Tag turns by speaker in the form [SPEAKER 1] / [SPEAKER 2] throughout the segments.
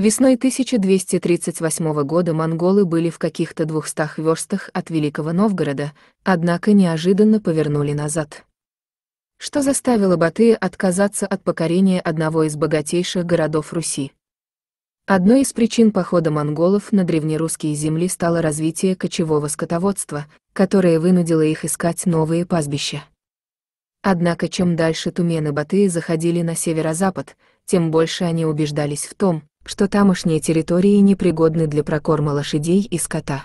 [SPEAKER 1] Весной 1238 года монголы были в каких-то двухстах верстах от Великого Новгорода, однако неожиданно повернули назад. Что заставило Батыя отказаться от покорения одного из богатейших городов Руси? Одной из причин похода монголов на древнерусские земли стало развитие кочевого скотоводства, которое вынудило их искать новые пастбища. Однако чем дальше тумены Батыя заходили на северо-запад, тем больше они убеждались в том, что тамошние территории непригодны для прокорма лошадей и скота.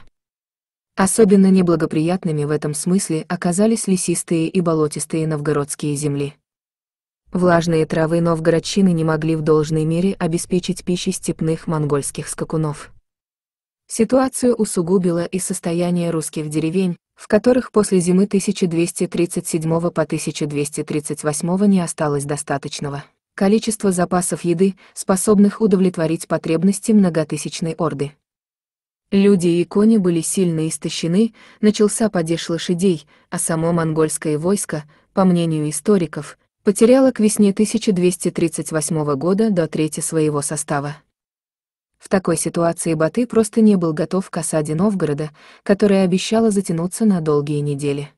[SPEAKER 1] Особенно неблагоприятными в этом смысле оказались лесистые и болотистые новгородские земли. Влажные травы новгородчины не могли в должной мере обеспечить пищей степных монгольских скакунов. Ситуацию усугубило и состояние русских деревень, в которых после зимы 1237 по 1238 не осталось достаточного количество запасов еды, способных удовлетворить потребности многотысячной орды. Люди и кони были сильно истощены, начался падеж лошадей, а само монгольское войско, по мнению историков, потеряло к весне 1238 года до трети своего состава. В такой ситуации Баты просто не был готов к осаде Новгорода, которая обещала затянуться на долгие недели.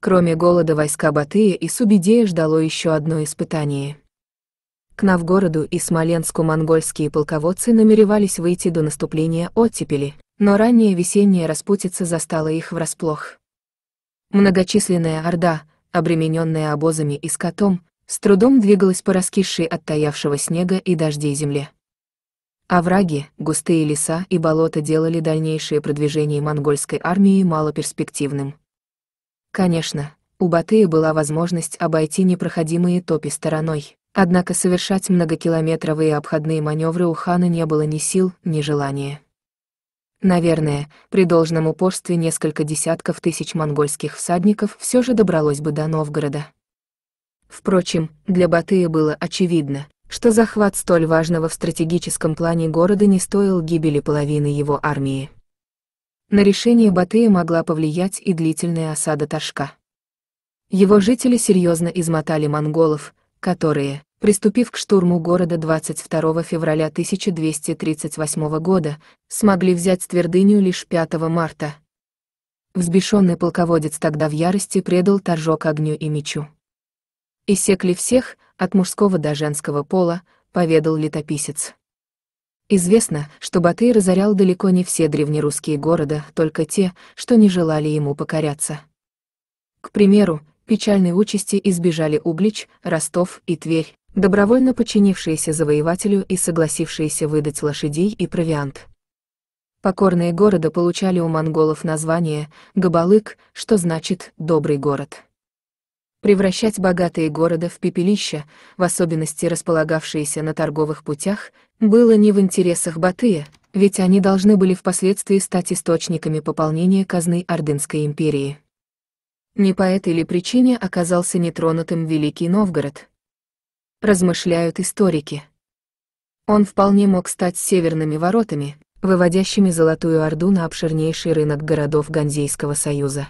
[SPEAKER 1] Кроме голода войска Батыя и Субидея ждало еще одно испытание — к Новгороду и Смоленску монгольские полководцы намеревались выйти до наступления оттепели, но ранняя весенняя распутица застала их врасплох. Многочисленная орда, обремененная обозами и скотом, с трудом двигалась по раскисшей от таявшего снега и дождей земле. Овраги, густые леса и болота делали дальнейшее продвижение монгольской армии малоперспективным. Конечно, у Батыя была возможность обойти непроходимые топи стороной. Однако совершать многокилометровые обходные маневры у Хана не было ни сил, ни желания. Наверное, при должном упорстве несколько десятков тысяч монгольских всадников все же добралось бы до Новгорода. Впрочем, для Батыя было очевидно, что захват столь важного в стратегическом плане города не стоил гибели половины его армии. На решение Батыя могла повлиять и длительная осада Ташка. Его жители серьезно измотали монголов, которые, приступив к штурму города 22 февраля 1238 года, смогли взять твердыню лишь 5 марта. Взбешенный полководец тогда в ярости предал торжок огню и мечу. Исекли всех, от мужского до женского пола», — поведал летописец. Известно, что Батый разорял далеко не все древнерусские города, только те, что не желали ему покоряться. К примеру, печальной участи избежали Углич, Ростов и Тверь добровольно подчинившиеся завоевателю и согласившиеся выдать лошадей и провиант. Покорные города получали у монголов название «Габалык», что значит «добрый город». Превращать богатые города в пепелища, в особенности располагавшиеся на торговых путях, было не в интересах Батыя, ведь они должны были впоследствии стать источниками пополнения казны Ордынской империи. Не по этой ли причине оказался нетронутым Великий Новгород, размышляют историки. Он вполне мог стать северными воротами, выводящими Золотую Орду на обширнейший рынок городов Ганзейского союза.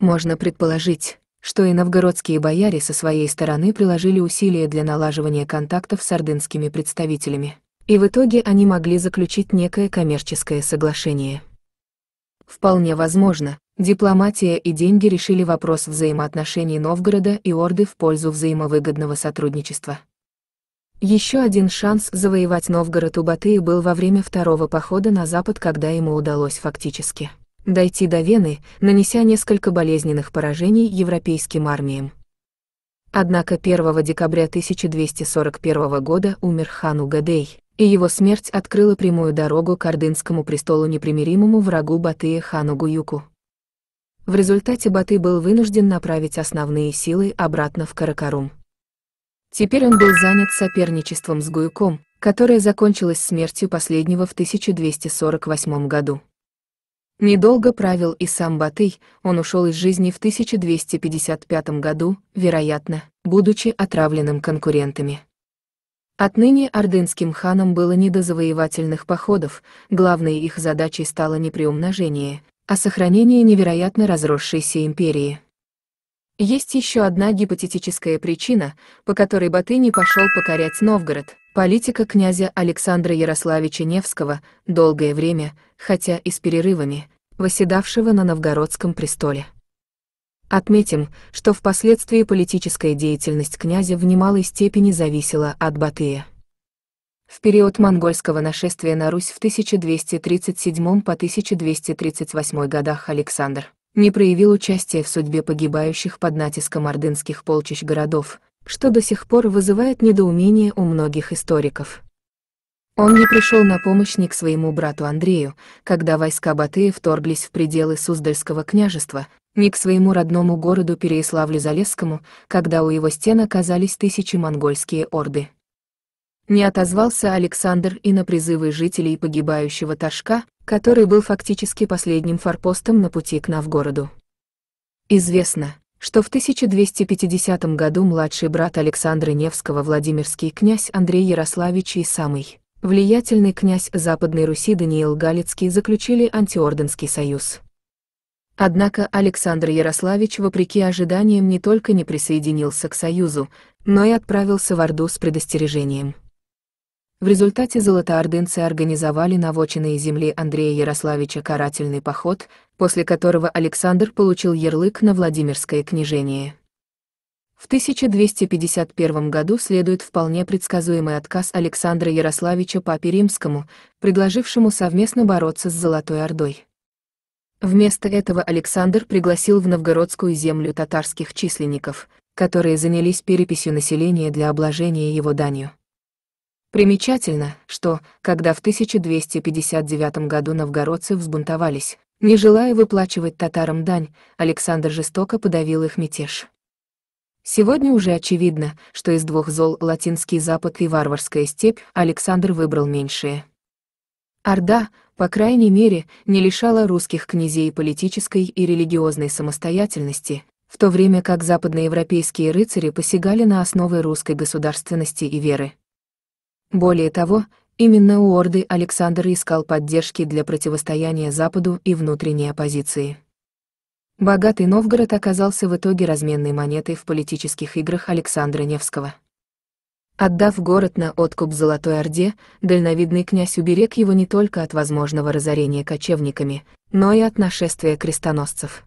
[SPEAKER 1] Можно предположить, что и новгородские бояре со своей стороны приложили усилия для налаживания контактов с ордынскими представителями, и в итоге они могли заключить некое коммерческое соглашение. Вполне возможно, дипломатия и деньги решили вопрос взаимоотношений Новгорода и Орды в пользу взаимовыгодного сотрудничества. Еще один шанс завоевать Новгород у Батыя был во время второго похода на запад, когда ему удалось фактически дойти до Вены, нанеся несколько болезненных поражений европейским армиям. Однако 1 декабря 1241 года умер хан Угадей, и его смерть открыла прямую дорогу к ордынскому престолу непримиримому врагу Батыя хану Гуюку. В результате Баты был вынужден направить основные силы обратно в Каракарум. Теперь он был занят соперничеством с Гуюком, которое закончилось смертью последнего в 1248 году. Недолго правил и сам Батый, он ушел из жизни в 1255 году, вероятно, будучи отравленным конкурентами. Отныне ордынским ханам было не до завоевательных походов, главной их задачей стало не приумножение, а сохранение невероятно разросшейся империи. Есть еще одна гипотетическая причина, по которой не пошел покорять Новгород. Политика князя Александра Ярославича Невского долгое время, хотя и с перерывами, восседавшего на новгородском престоле. Отметим, что впоследствии политическая деятельность князя в немалой степени зависела от Батыя. В период монгольского нашествия на Русь в 1237 по 1238 годах Александр не проявил участия в судьбе погибающих под натиском ордынских полчищ городов, что до сих пор вызывает недоумение у многих историков. Он не пришел на помощь ни к своему брату Андрею, когда войска Батыя вторглись в пределы Суздальского княжества, не к своему родному городу Переяславлю-Залесскому, когда у его стен оказались тысячи монгольские орды. Не отозвался Александр и на призывы жителей погибающего Ташка, который был фактически последним форпостом на пути к Новгороду. Известно, что в 1250 году младший брат Александра Невского Владимирский князь Андрей Ярославич и самый влиятельный князь Западной Руси Даниил Галицкий заключили антиорденский союз. Однако Александр Ярославич, вопреки ожиданиям, не только не присоединился к Союзу, но и отправился в Орду с предостережением. В результате золотоордынцы организовали на вочиной земли Андрея Ярославича карательный поход, после которого Александр получил ярлык на Владимирское княжение. В 1251 году следует вполне предсказуемый отказ Александра Ярославича Папе Римскому, предложившему совместно бороться с Золотой Ордой. Вместо этого Александр пригласил в новгородскую землю татарских численников, которые занялись переписью населения для обложения его данью. Примечательно, что, когда в 1259 году новгородцы взбунтовались, не желая выплачивать татарам дань, Александр жестоко подавил их мятеж. Сегодня уже очевидно, что из двух зол латинский запад и варварская степь Александр выбрал меньшее. Орда, по крайней мере, не лишала русских князей политической и религиозной самостоятельности, в то время как западноевропейские рыцари посягали на основы русской государственности и веры. Более того, именно у Орды Александр искал поддержки для противостояния Западу и внутренней оппозиции. Богатый Новгород оказался в итоге разменной монетой в политических играх Александра Невского. Отдав город на откуп Золотой Орде, дальновидный князь уберег его не только от возможного разорения кочевниками, но и от нашествия крестоносцев.